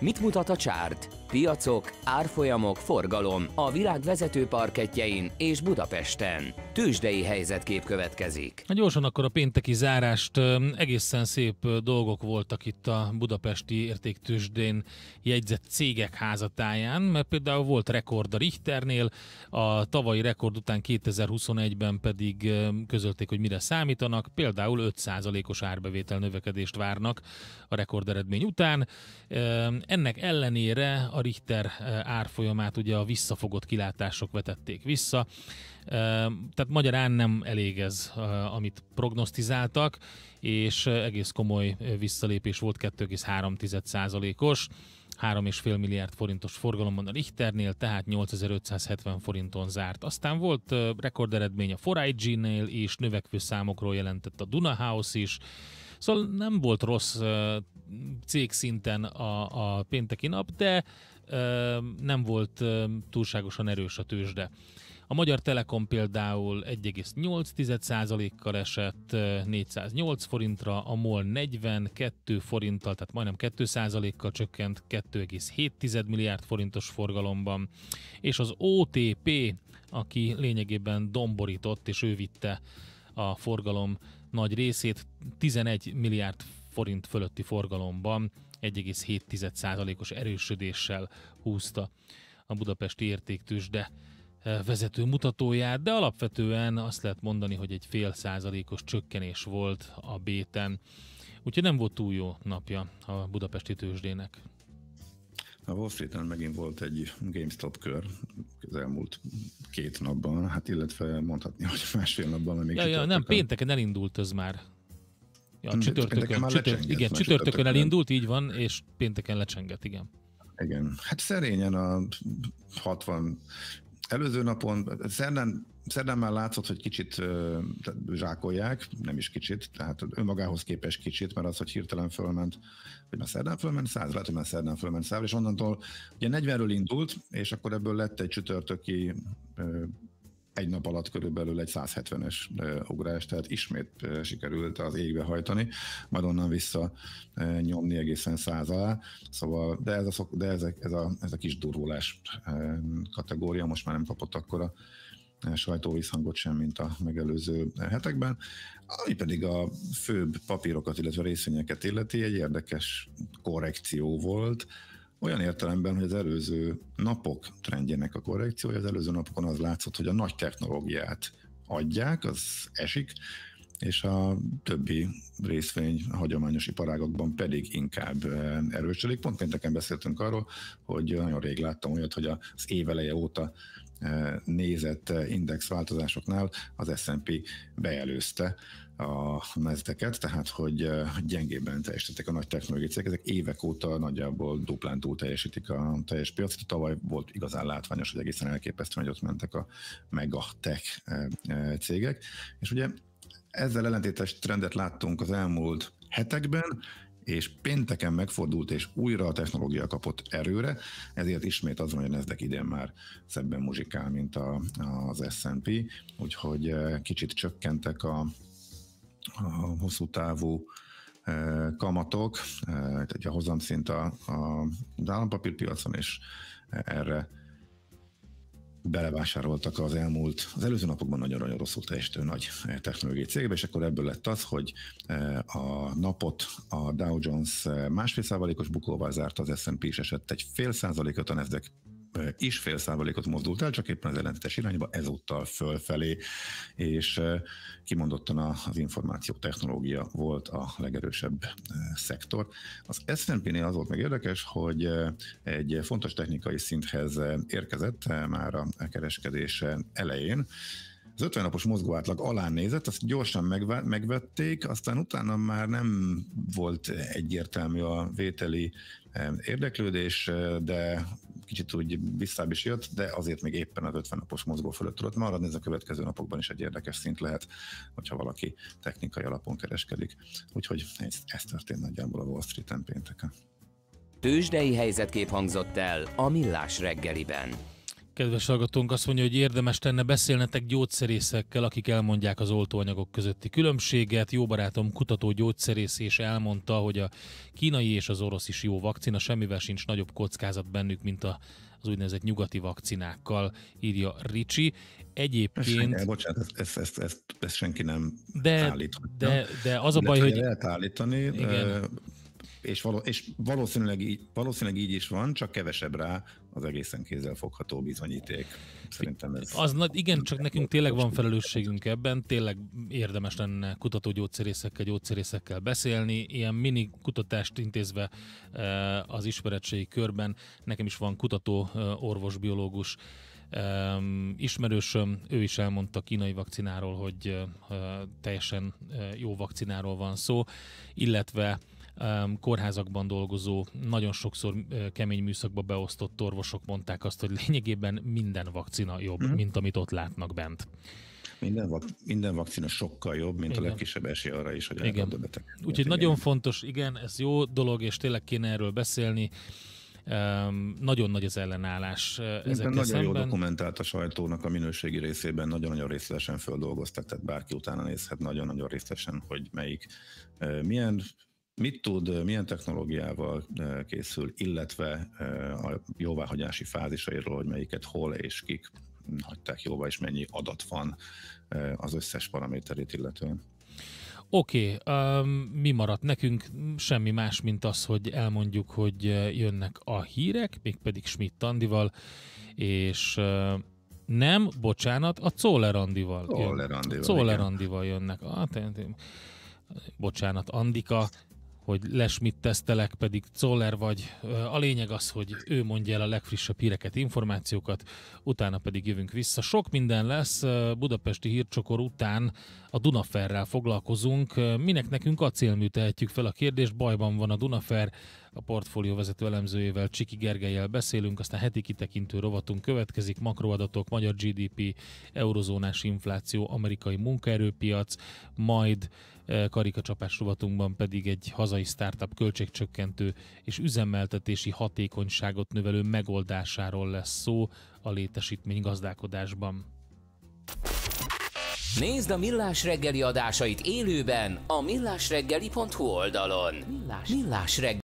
Mit mutat a csárt? piacok, árfolyamok, forgalom a világ vezető parketjein és Budapesten. Tűzsdei helyzetkép következik. Na gyorsan akkor a pénteki zárást egészen szép dolgok voltak itt a budapesti értéktűzsdén jegyzett cégek házatáján, mert például volt rekord a Richternél, a tavalyi rekord után 2021-ben pedig közölték, hogy mire számítanak, például 5%-os árbevétel növekedést várnak a rekorderedmény után. Ennek ellenére a Richter eh, árfolyamát ugye a visszafogott kilátások vetették vissza, eh, tehát magyarán nem elég ez, eh, amit prognosztizáltak, és egész komoly visszalépés volt 2,3%-os, 3,5 milliárd forintos forgalomban a Richternél, tehát 8570 forinton zárt. Aztán volt rekorderedmény a 4IG-nél és növekvő számokról jelentett a Duna House is, Szóval nem volt rossz cég szinten a, a pénteki nap, de ö, nem volt ö, túlságosan erős a tőzsde. A Magyar Telekom például 1,8%-kal esett 408 forintra, a MOL 42 forinttal, tehát majdnem 2%-kal csökkent 2,7 milliárd forintos forgalomban, és az OTP, aki lényegében domborított, és ő vitte a forgalom nagy részét, 11 milliárd forint fölötti forgalomban 1,7%-os erősödéssel húzta a budapesti értéktűs, e, vezető mutatóját, de alapvetően azt lehet mondani, hogy egy fél százalékos csökkenés volt a béten. Úgyhogy nem volt túl jó napja a budapesti tőzsdének. A Wall street megint volt egy GameStop kör az elmúlt két napban, hát illetve mondhatni, hogy másfél napban. Még ja, ja, nem, a... pénteken elindult ez már. Ja, De csütörtökön, csütört, igen, csütörtökön elindult, így van, és pénteken lecsengett igen. Igen, hát szerényen a 60 előző napon, szerdán, szerdán már látszott, hogy kicsit zsákolják, nem is kicsit, tehát önmagához képes kicsit, mert az, hogy hirtelen fölment, hogy már szerdán fölment száz, lehet, hogy már szerdán fölment száz, és onnantól ugye 40-ről indult, és akkor ebből lett egy csütörtöki egy nap alatt körülbelül egy 170-es ugrás, tehát ismét sikerült az égbe hajtani, majd onnan vissza nyomni egészen száz alá, szóval, de ez a, szok, de ez a, ez a, ez a kis durulás kategória most már nem kapott akkora sajtóvízhangot sem, mint a megelőző hetekben. Ami pedig a főbb papírokat, illetve részvényeket illeti, egy érdekes korrekció volt, olyan értelemben, hogy az előző napok trendjének a korrekciója, az előző napokon az látszott, hogy a nagy technológiát adják, az esik, és a többi részvény a hagyományos iparágokban pedig inkább eh, erősödik. Pont pénteken beszéltünk arról, hogy nagyon rég láttam olyat, hogy az éveleje óta nézett index változásoknál az S&P beelőzte a mezdeket, tehát hogy gyengébben teljesítettek a nagy technológiai cégek, ezek évek óta nagyjából duplán túl teljesítik a teljes piacot. Tavaly volt igazán látványos, hogy egészen elképesztő, hogy ott mentek a mega tech cégek, és ugye ezzel ellentétes trendet láttunk az elmúlt hetekben, és pénteken megfordult, és újra a technológia kapott erőre, ezért ismét az van, hogy a Nasdaq idén már szebben muzsikál, mint a, az S&P, úgyhogy eh, kicsit csökkentek a, a hosszú távú eh, kamatok, eh, tehát a hozamszint a, a állampapírpiacon, és erre belevásároltak az elmúlt, az előző napokban nagyon-nagyon rosszul teljesítő nagy eh, technológiai cégbe, és akkor ebből lett az, hogy eh, a napot a Dow Jones eh, másfél százalékos bukóval zárt, az S&P is esett egy fél százalékot, a Nasdaq is fél százalékot mozdult el, csak éppen az ellentétes irányba, ezúttal fölfelé, és kimondottan az információ technológia volt a legerősebb szektor. Az S&P-nél az volt meg érdekes, hogy egy fontos technikai szinthez érkezett már a kereskedés elején, az 50 napos átlag alá nézett, azt gyorsan megvették, aztán utána már nem volt egyértelmű a vételi érdeklődés, de kicsit úgy visszább is jött, de azért még éppen az 50 napos mozgó fölött tudott maradni, ez a következő napokban is egy érdekes szint lehet, hogyha valaki technikai alapon kereskedik. Úgyhogy ez, ez történt nagyjából a Wall Street-en pénteken. Tőzsdei helyzetkép hangzott el a Millás reggeliben. Kedves hallgatónk azt mondja, hogy érdemes lenne beszélnetek gyógyszerészekkel, akik elmondják az oltóanyagok közötti különbséget. Jó barátom kutató gyógyszerész és elmondta, hogy a kínai és az orosz is jó vakcina, semmivel sincs nagyobb kockázat bennük, mint a az úgynevezett nyugati vakcinákkal, írja Ricsi. Egyébként... Ezt, bocsánat, ezt, ezt, ezt, ezt senki nem de, állíthatja. De, de az a baj, hogy... Lehet állítani, igen és, való, és valószínűleg, így, valószínűleg így is van, csak kevesebb rá az egészen fogható bizonyíték. Szerintem ez... Az na, igen, csak nekünk tényleg van felelősségünk ebben, tényleg érdemes lenne kutatógyógyszerészekkel, gyógyszerészekkel beszélni, ilyen mini kutatást intézve eh, az ismeretségi körben. Nekem is van kutató eh, orvosbiológus eh, ismerősöm, ő is elmondta kínai vakcináról, hogy teljesen jó vakcináról van szó, illetve kórházakban dolgozó, nagyon sokszor kemény műszakba beosztott orvosok mondták azt, hogy lényegében minden vakcina jobb, mm-hmm. mint amit ott látnak bent. Minden, vak, minden vakcina sokkal jobb, mint igen. a legkisebb esély arra is, hogy igen. a beteg. Úgyhogy igen. nagyon fontos, igen, ez jó dolog, és tényleg kéne erről beszélni. Um, nagyon nagy az ellenállás eh, ezekkel nagyon szemben. jó dokumentált a sajtónak a minőségi részében, nagyon-nagyon részletesen földolgoztak, tehát bárki utána nézhet nagyon-nagyon részletesen, hogy melyik eh, milyen Mit tud, milyen technológiával készül, illetve a jóváhagyási fázisairól, hogy melyiket hol és kik hagyták jóvá, és mennyi adat van az összes paraméterét illetően? Oké, okay, um, mi maradt nekünk? Semmi más, mint az, hogy elmondjuk, hogy jönnek a hírek, mégpedig Schmidt Andival, és uh, nem, bocsánat, a Czoller Andival. Czoller Andival, Andival jönnek. Ah, bocsánat, Andika hogy lesmit tesztelek, pedig Zoller vagy. A lényeg az, hogy ő mondja el a legfrissebb híreket, információkat, utána pedig jövünk vissza. Sok minden lesz, budapesti hírcsokor után a Dunaferrel foglalkozunk. Minek nekünk acélmű tehetjük fel a kérdést, bajban van a Dunafer, a portfólió vezető elemzőjével Csiki Gergelyel beszélünk, aztán heti kitekintő rovatunk következik, makroadatok, magyar GDP, eurozónás infláció, amerikai munkaerőpiac, majd E, karikacsapás rovatunkban pedig egy hazai startup költségcsökkentő és üzemeltetési hatékonyságot növelő megoldásáról lesz szó a létesítmény gazdálkodásban. Nézd a Millás reggeli adásait élőben a millásreggeli.hu oldalon. Millás, Millás reggeli.